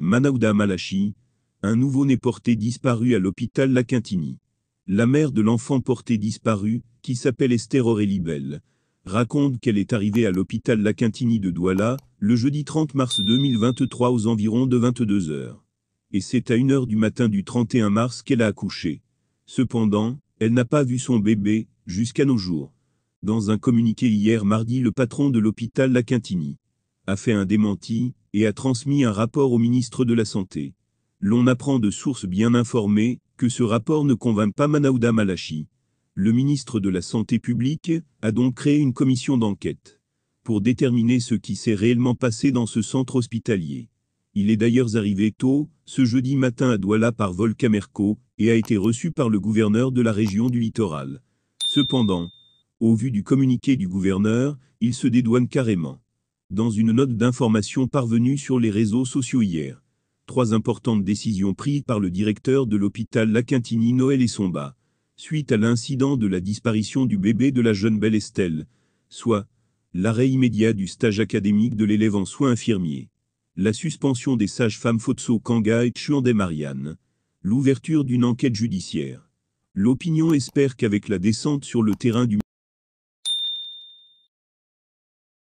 Manauda Malachi, un nouveau-né porté disparu à l'hôpital La Quintini. La mère de l'enfant porté disparu, qui s'appelle Esther Aurélie raconte qu'elle est arrivée à l'hôpital La Quintini de Douala, le jeudi 30 mars 2023 aux environs de 22 h Et c'est à 1h du matin du 31 mars qu'elle a accouché. Cependant, elle n'a pas vu son bébé, jusqu'à nos jours. Dans un communiqué hier mardi, le patron de l'hôpital La Quintini a fait un démenti et a transmis un rapport au ministre de la Santé. L'on apprend de sources bien informées que ce rapport ne convainc pas Manaouda Malachi. Le ministre de la Santé publique a donc créé une commission d'enquête pour déterminer ce qui s'est réellement passé dans ce centre hospitalier. Il est d'ailleurs arrivé tôt, ce jeudi matin à Douala par vol Camerco, et a été reçu par le gouverneur de la région du littoral. Cependant, au vu du communiqué du gouverneur, il se dédouane carrément. Dans une note d'information parvenue sur les réseaux sociaux hier, trois importantes décisions prises par le directeur de l'hôpital La Quintini, Noël et Somba, suite à l'incident de la disparition du bébé de la jeune belle Estelle, soit l'arrêt immédiat du stage académique de l'élève en soins infirmiers, la suspension des sages-femmes Fotso Kanga et Chuandé Marianne, l'ouverture d'une enquête judiciaire. L'opinion espère qu'avec la descente sur le terrain du